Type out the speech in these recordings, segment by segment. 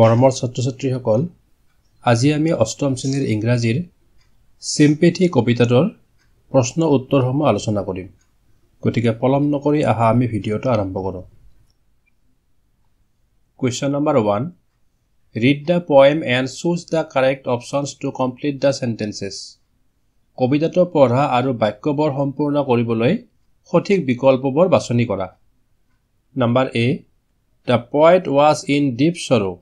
মৰমৰ ছাত্ৰ ছাত্ৰীসকল আজি আমি অষ্টম শ্ৰেণীৰ ইংৰাজীৰ চিম্পেথি কবিতাটোৰ প্ৰশ্ন উত্তৰসমূহ আলোচনা কৰিম গতিকে পলম নকৰি আহা আমি ভিডিঅ'টো আৰম্ভ কৰোঁ question number one read the poem and choose the correct options to complete the sentences কবিতাটো পঢ়া আৰু বাক্যবোৰ সম্পূৰ্ণ কৰিবলৈ সঠিক বিকল্পবোৰ বাছনি কৰা number A the poet was in deep স্বৰূপ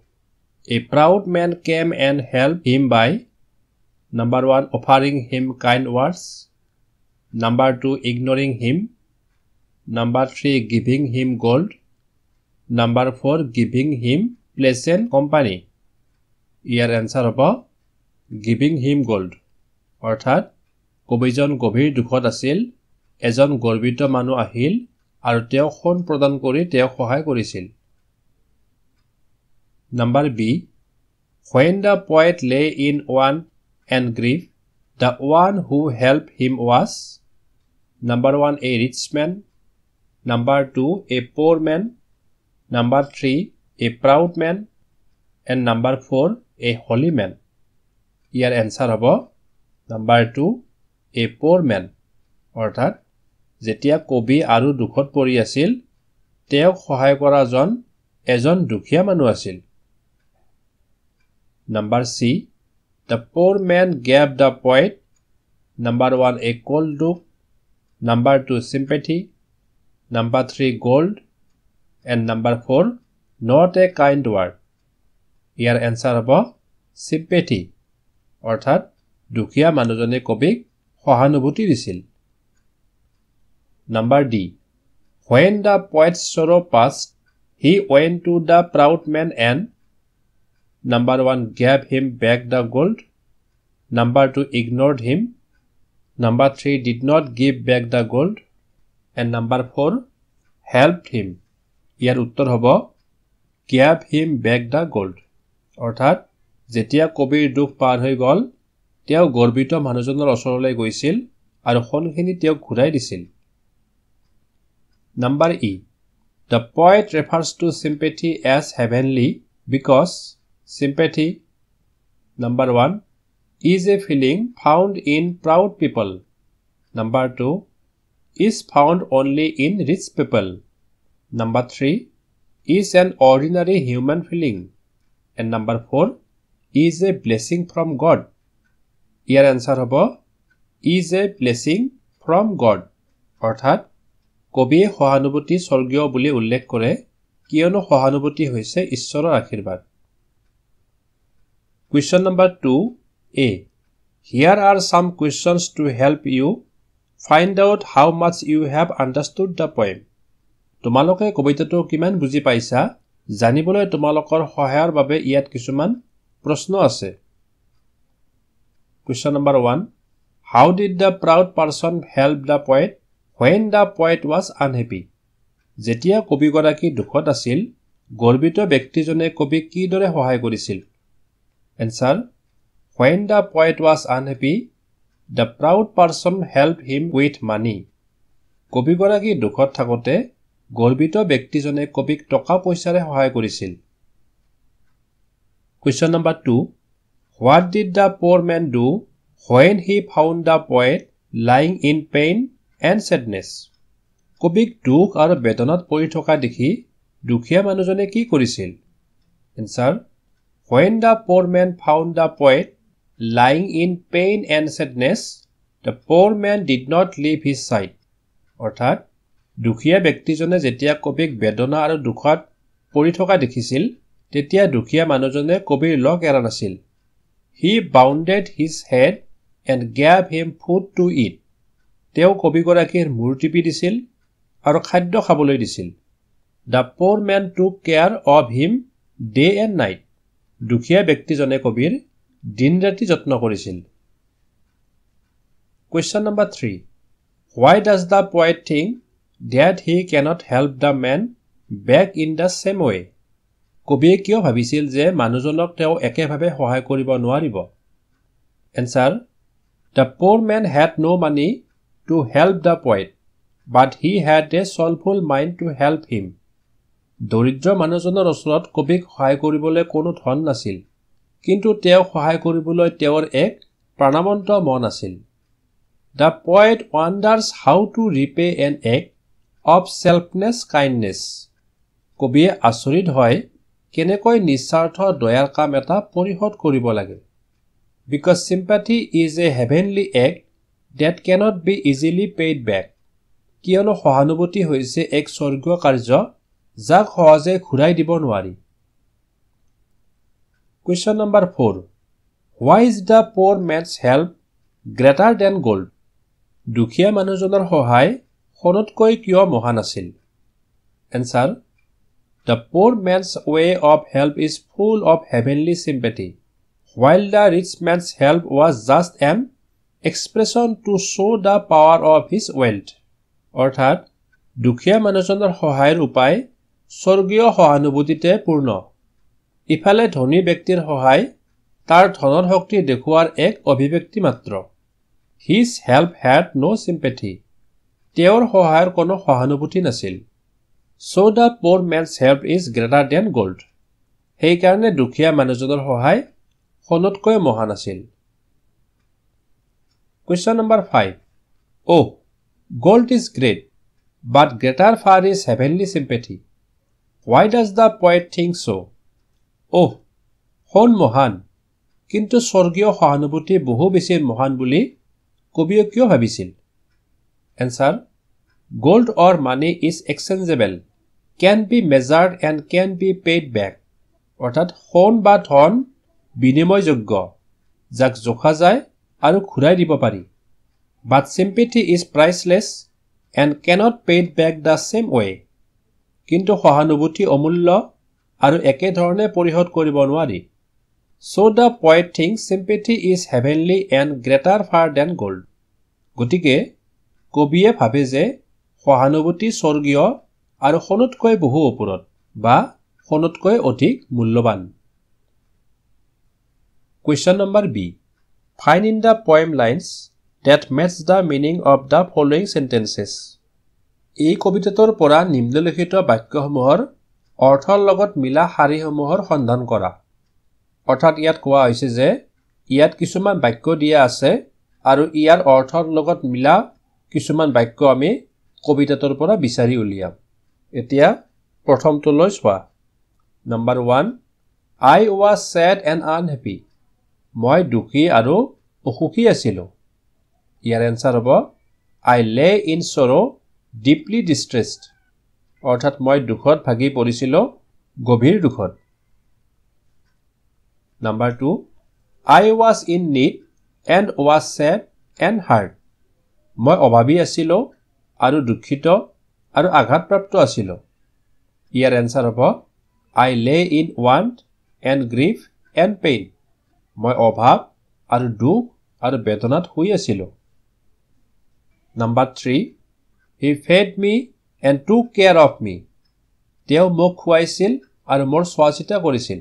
A proud man came and helped him by number one, offering him kind words, number two, ignoring him, number three, giving him gold, number four, giving him pleasant company. ইয়াৰ answer হ'ব giving him gold অৰ্থাৎ কবিজন গভীৰ দুখত আছিল এজন গৰ্বিত মানুহ আহিল আৰু তেওঁক সোণ প্ৰদান কৰি তেওঁক সহায় কৰিছিল Number B. When the poet lay in want and grief, the one who helped him was. Number one, a rich man. Number two, a poor man. Number three, a proud man. And number four, a holy man. Here answer হ'ব number two A poor man অৰ্থাৎ যেতিয়া কবি আৰু দুখত পৰি আছিল তেওঁক সহায় কৰাজন এজন দুখীয়া মানুহ আছিল Number C. The poor man gave the poet. Number one, a cold look. Number two, sympathy. Number three, gold. And number four, not a kind word. ইয়াৰ এনচাৰ হ'ব চিপেথি অৰ্থাৎ দুখীয়া মানুহজনে কবিক সহানুভূতি দিছিল number D when the poet sore pass he ৱেন to the proud man and number one gave him back the gold number two ignored him number three did not give back the gold and number four help him ইয়াৰ উত্তৰ হ'ব gave him back the gold অৰ্থাৎ যেতিয়া কবিৰ দুখ পাৰ হৈ গ'ল তেওঁ গৰ্বিত মানুহজনৰ ওচৰলৈ গৈছিল আৰু সোণখিনি তেওঁক ঘূৰাই দিছিল number E the poet refers to sympathy as heavenly because Sympathy. Number 1 is a feeling found in proud people. Number 2 is found only in rich people. Number 3 is an ordinary human feeling. And number 4 is a blessing from God. ইয়ার answer হব is a blessing from God অর্থাৎ কবিয়ে সহানুভূতি স্বৰ্গীয় বুলি উল্লেখ কৰে কিয়নো সহানুভূতি হৈছে ঈশ্বৰৰ আশীৰ্বাদ question number two A here are some questions to help you find out how much you have understood the poem তোমালোকে কবিতাটো কিমান বুজি পাইছা জানিবলৈ তোমালোকৰ সহায়ৰ বাবে ইয়াত কিছুমান প্ৰশ্ন আছে question number one how did the proud person help the poet when the poet was unhappy যেতিয়া কবিগৰাকী দুখত আছিল গৰ্বিত ব্যক্তিজনে কবিক কিদৰে সহায় কৰিছিল Answer. When the poet was unhappy, the proud person helped him with money. কবিগৰাকী দুখত থাকোঁতে গৰ্বিত ব্যক্তিজনে কবিক টকা পইচাৰে সহায় কৰিছিল question number two what did the poor man do when he found the point lying in pain and sadness কবিক দুখ আৰু বেদনাত পৰি থকা দেখি দুখীয়া মানুহজনে কি কৰিছিল answer When the poor man found the poet lying in pain and sadness, the poor man did not leave his side. অৰ্থাৎ দুখীয়া ব্যক্তিজনে যেতিয়া কবিক বেদনা আৰু দুখত পৰি থকা দেখিছিল তেতিয়া দুখীয়া মানুহজনে কবিৰ লগ এৰা নাছিল he bounded his head and gave him food to eat তেওঁ কবিগৰাকীৰ মূৰ টিপি দিছিল আৰু খাদ্য খাবলৈ দিছিল the poor man to care of him day and night দুখীয়া ব্যক্তিজনে কবিৰ দিন ৰাতি যত্ন কৰিছিল question number three why does the poet think that he cannot help the man back in the same way কবিয়ে কিয় ভাবিছিল যে মানুহজনক তেওঁ একেভাৱে সহায় কৰিব নোৱাৰিব answer the poor man had no' money to help the poet but he had a soulful mind to help him দৰিদ্ৰ মানুহজনৰ ওচৰত কবিক সহায় কৰিবলৈ কোনো ধন নাছিল কিন্তু তেওঁক সহায় কৰিবলৈ তেওঁৰ এক প্ৰাণৱন্ত মন আছিল the poet wonders how to repay an act of selfless kindness কবিয়ে আচৰিত হয় কেনেকৈ নিস্বাৰ্থ দয়াৰ কাম এটা পৰিশোধ কৰিব লাগে because sympathy is a heavenly act that cannot be easily paid back কিয়নো সহানুভূতি হৈছে এক স্বৰ্গীয় কাৰ্য যাক সহজে ঘূৰাই দিব নোৱাৰি question number four why is the poor man's help greater than gold দুখীয়া মানুহজনৰ সহায় সোণতকৈ কিয় মহান আছিল answer the poor man's way of help is full of heavenly sympathy while the rich man's help was just an expression to show' the power of his wealth অৰ্থাৎ দুখীয়া মানুহজনৰ সহায়ৰ উপায় স্বৰ্গীয় সহানুভূতিতে পূৰ্ণ ইফালে ধনী ব্যক্তিৰ সহায় তাৰ ধনৰ শক্তি দেখুওৱাৰ এক অভিব্যক্তি মাত্ৰ his help had no' sympathy তেওঁৰ সহায়ৰ কোনো সহানুভূতি নাছিল so' the poor man's help is greater than gold সেইকাৰণে দুখীয়া মানুহজনৰ সহায় সোণতকৈ মহান আছিল question number five O' gold is great but greater far is heavenly sympathy why does the poet think so' oh শোন মহান কিন্তু স্বৰ্গীয় সহানুভূতি বহু বেছি মহান বুলি কবিয়ে কিয় ভাবিছিল answer gold or money is exchangeable can be measured and can be paid back অৰ্থাৎ সোণ বা ধন বিনিময়যোগ্য যাক জোখা যায় আৰু ঘূৰাই দিব পাৰি but sympathy is priceless and cannot paid back the same way' কিন্তু সহানুভূতি অমূল্য আৰু একেধৰণে পৰিশোধ কৰিব নোৱাৰি so' the poet think sympathy is heavenly and greater far than gold গতিকে কবিয়ে ভাবে যে সহানুভূতি স্বৰ্গীয় আৰু সোণতকৈ বহু ওপৰত বা সোণতকৈ অধিক মূল্যৱান question number B find in the poem lines that match the meaning of the following sentences এই কবিতাটোৰ পৰা নিম্নলিখিত বাক্যসমূহৰ অৰ্থৰ লগত মিলা শাৰীসমূহৰ সন্ধান কৰা অৰ্থাৎ ইয়াত কোৱা হৈছে যে ইয়াত কিছুমান বাক্য দিয়া আছে আৰু ইয়াৰ অৰ্থৰ লগত মিলা কিছুমান বাক্য আমি কবিতাটোৰ পৰা বিচাৰি উলিয়াম এতিয়া প্ৰথমটোলৈ চোৱা number one I was sad and unhappy মই দুখী আৰু অসুখী আছিলোঁ ইয়াৰ এনচাৰ হ'ব আই লে ইন চৰ' ডিপলি ডিষ্ট্ৰেছড অৰ্থাৎ মই দুখত ভাগি পৰিছিলোঁ গভীৰ দুখত number two I was in need and was sad and heart মই অভাৱী আছিলোঁ আৰু দুখিত আৰু আঘাতপ্ৰাপ্ত আছিলোঁ ইয়াৰ এনচাৰ হ'ব I lay in want and grief and pain মই অভাৱ আৰু দুখ আৰু বেদনাত শুই আছিলোঁ number three he fed me and took care of me তেওঁ মোক খুৱাইছিল আৰু মোৰ চোৱা চিতা কৰিছিল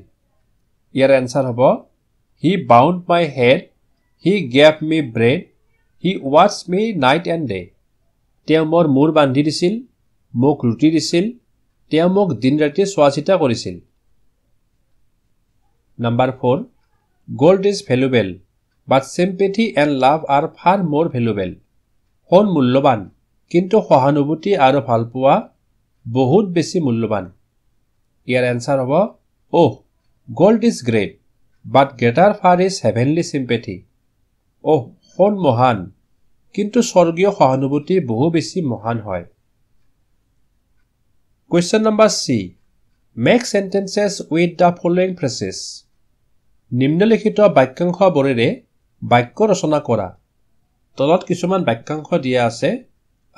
ইয়াৰ এনচাৰ হ'ব he bound my head he gave me bread he ৱাটছ মি নাইট এণ্ড ডে তেওঁ মোৰ মূৰ বান্ধি দিছিল মোক ৰুটি দিছিল তেওঁ মোক দিন ৰাতি চোৱা চিতা কৰিছিল number four gold is ভেলুৱেল but sympathy and love R ফাৰ মোৰ ভেলুৱেল সোণ মূল্যৱান কিন্তু সহানুভূতি আৰু ভালপোৱা বহুত বেছি মূল্যৱান ইয়াৰ এনচাৰ হ'ব oh gold is great but greater far is heavenly sympathy oh সোণ মহান কিন্তু স্বৰ্গীয় সহানুভূতি বহু বেছি মহান হয় question number C make sentences with the following phrases নিম্নলিখিত বাক্যাংশবোৰেৰে বাক্য ৰচনা কৰা তলত কিছুমান বাক্যাংশ দিয়া আছে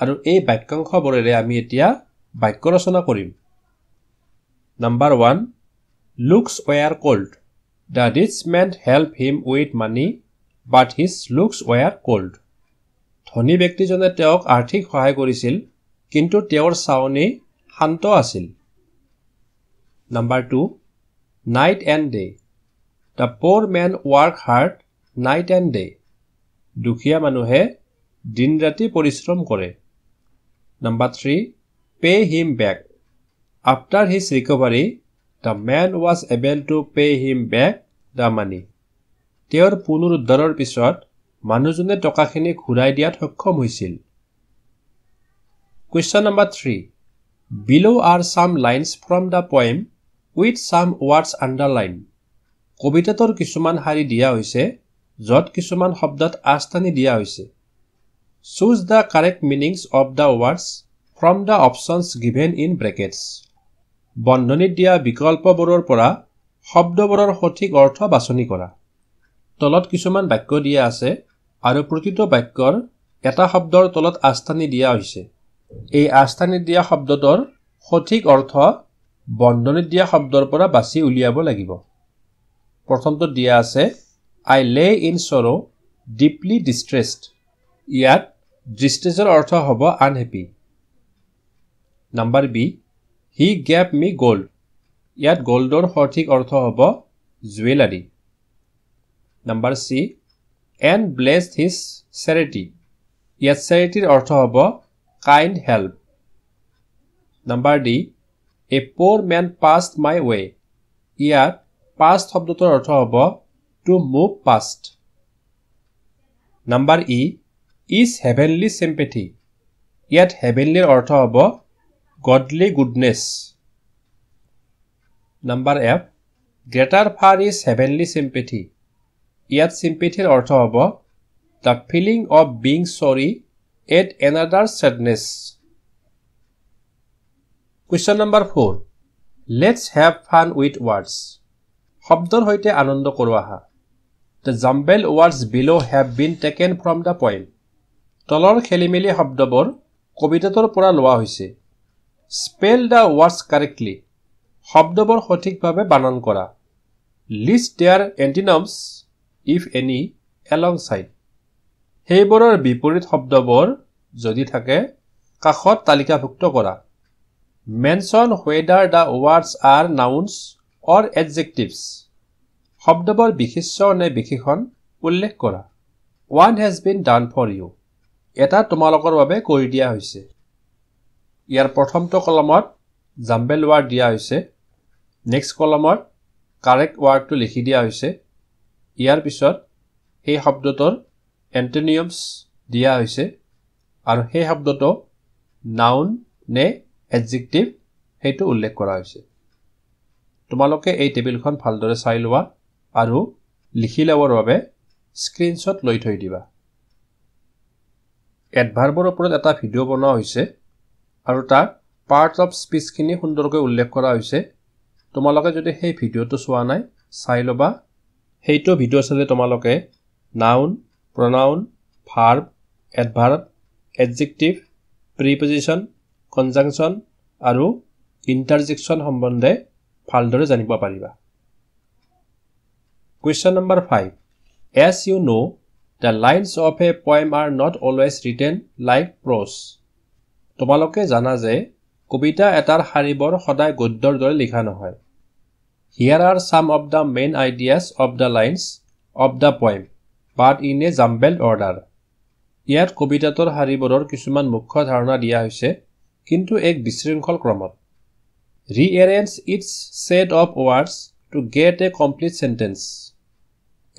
আৰু এই বাক্যাংশবোৰেৰে আমি এতিয়া বাক্য ৰচনা কৰিম number one looks were cold the rich man help him with money but his looks were cold ধনী ব্যক্তিজনে তেওঁক আৰ্থিক সহায় কৰিছিল কিন্তু তেওঁৰ চাৱনি শান্ত আছিল number two night and day the poor man work hard night and day দুখীয়া মানুহে দিন ৰাতি পৰিশ্ৰম কৰে Number three pay' him back after his recovery the man was able to pay' him back the money তেওঁৰ পুনৰ উদ্ধাৰৰ পিছত মানুহজনে টকাখিনি ঘূৰাই দিয়াত সক্ষম হৈছিল question number three below are some lines from the poem with some words under line কবিতাটোৰ কিছুমান শাৰী দিয়া হৈছে য'ত কিছুমান শব্দত আস্থানি দিয়া হৈছে choose the correct meanings of the words from the options given in brackets বন্ধনীত দিয়া বিকল্পবোৰৰ পৰা শব্দবোৰৰ সঠিক অৰ্থ বাছনি কৰা তলত কিছুমান বাক্য দিয়া আছে আৰু প্ৰতিটো বাক্যৰ এটা শব্দৰ তলত আস্থানি দিয়া হৈছে এই আস্থানি দিয়া শব্দটোৰ সঠিক অৰ্থ বন্ধনীত দিয়া শব্দৰ পৰা বাছি উলিয়াব লাগিব প্ৰথমটোত দিয়া আছে আই লে ইন চৰ' ডিপলি ডিষ্ট্ৰেছড ইয়াত ডিষ্টেজৰ অৰ্থ হ'ব unhappy number B he gave me gold ইয়াত গ'ল্ডৰ সঠিক অৰ্থ হ'ব jewellery number C and bless his charity ইয়াত চেৰিটিৰ অৰ্থ হ'ব kind help number D a poor man past my way ইয়াত পাষ্ট শব্দটোৰ অৰ্থ হ'ব to move past number E is heavenly sympathy ইয়াত হেভেনলিৰ অৰ্থ হ'ব godly goodness number F greater far is heavenly sympathy ইয়াত চিম্পেথিৰ অৰ্থ হ'ব the feeling of being sorry at another sadness question number four let's have fun with words শব্দৰ সৈতে আনন্দ কৰোৱা আহা the jumbled words below' have been taken from the point তলৰ খেলিমেলি শব্দবোৰ কবিতাটোৰ পৰা লোৱা হৈছে স্পেল দ্য ৱাৰ্ডছ কাৰেক্টলি শব্দবোৰ সঠিকভাৱে বানন কৰা list their antonyms if any along side সেইবোৰৰ বিপৰীত শব্দবোৰ যদি থাকে কাষত তালিকাভুক্ত কৰা mention whether the words are nouns or adjectives শব্দবোৰ বিশিষ্ট নে বিশেষণ উল্লেখ কৰা one has been done for you এটা তোমালোকৰ বাবে কৰি দিয়া হৈছে ইয়াৰ প্ৰথমটো কলমত জাম্বেল ৱাৰ্ড দিয়া হৈছে নেক্সট কলমত কাৰেক্ট ৱাৰ্ডটো লিখি দিয়া হৈছে ইয়াৰ পিছত সেই শব্দটোৰ এণ্টনিয়মছ দিয়া হৈছে আৰু সেই শব্দটো নাউন নে এডজিকটিভ সেইটো উল্লেখ কৰা হৈছে তোমালোকে এই টেবিলখন ভালদৰে চাই লোৱা আৰু লিখি ল'বৰ বাবে স্ক্ৰীণশ্বট লৈ থৈ দিবা এডভাৰ্বৰ ওপৰত এটা ভিডিঅ' বনোৱা হৈছে আৰু তাৰ পাৰ্ট অফ স্পীচখিনি সুন্দৰকৈ উল্লেখ কৰা হৈছে তোমালোকে যদি সেই ভিডিঅ'টো চোৱা নাই চাই ল'বা সেইটো ভিডিঅ' চালে তোমালোকে noun pronoun verb adverb adjective position conjunction আৰু ইণ্টাৰজেকশ্যন সম্বন্ধে ভালদৰে জানিব পাৰিবা question number five as you know' the lines of a poem are not always written like prose তোমালোকে জানা যে কবিতা এটাৰ শাৰীবোৰ সদায় গদ্যৰ দৰে লিখা নহয় here are some of the main ideas of the lines of the poem but in a jumbled order ইয়াত কবিতাটোৰ শাৰীবোৰৰ কিছুমান মুখ্য ধাৰণা দিয়া হৈছে কিন্তু এক বিশৃংখল ক্ৰমত rearrange its set of words to get a complete sentence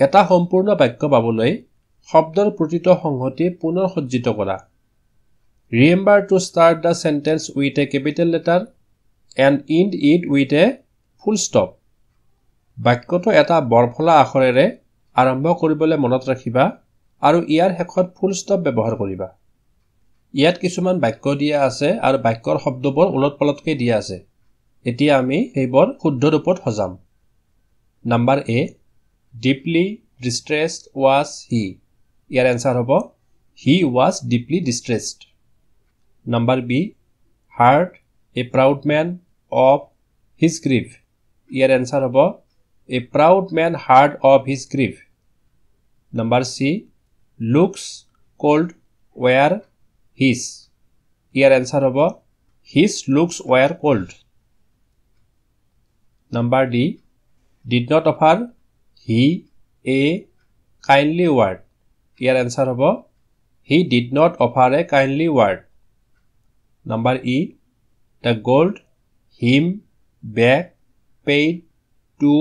এটা সম্পূৰ্ণ বাক্য পাবলৈ শব্দৰ প্ৰতিত সংহতি পুনৰ সজ্জিত কৰা remember to start the sentence with a capital letter and end it with a full stop বাক্যটো এটা বৰফলা আখৰেৰে আৰম্ভ কৰিবলৈ মনত ৰাখিবা আৰু ইয়াৰ শেষত ফুল ষ্টপ ব্যৱহাৰ কৰিবা ইয়াত কিছুমান বাক্য দিয়া আছে আৰু বাক্যৰ শব্দবোৰ ওলট পলটকৈ দিয়া আছে এতিয়া আমি সেইবোৰ শুদ্ধ ৰূপত সজাম number A deeply distress was he ইয়াৰ এনচাৰ হ'ব he was deeply distressed number B hurt a proud man of his grief ইয়াৰ এনচাৰ হ'ব a proud man hurt of his grief number C looks cold were his ইয়াৰ answer হ'ব his looks were cold number D did not offer he a kindly word ইয়াৰ answer হ'ব he did not offer a kindly word number E the gold him back paid to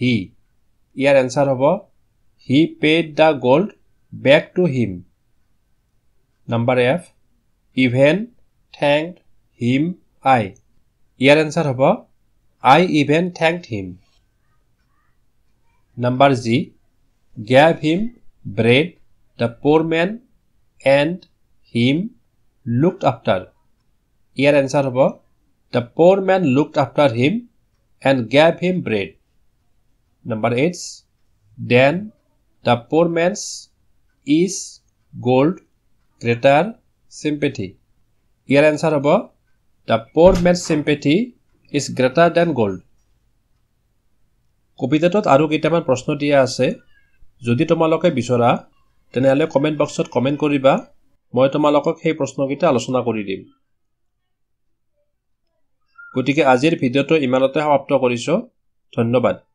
he ইয়াৰ answer হ'ব he paid the gold back to him number F even thank him I ইয়াৰ answer হ'ব I even thank him number G gave him bread The poor man and him looked after. Here answer hobo. The poor man looked after him and gave him bread. Number 8. Then the poor man's is gold greater sympathy. Here answer hobo. The poor man's sympathy is greater than gold. কবিতাটোত আৰু কেইটামান প্ৰশ্ন দিয়া আছে যদি তোমালোকে বিচৰা তেনেহ'লে কমেণ্ট বক্সত কমেণ্ট কৰিবা মই তোমালোকক সেই প্ৰশ্নকেইটা আলোচনা কৰি দিম গতিকে আজিৰ ভিডিঅ'টো ইমানতে সমাপ্ত কৰিছোঁ ধন্যবাদ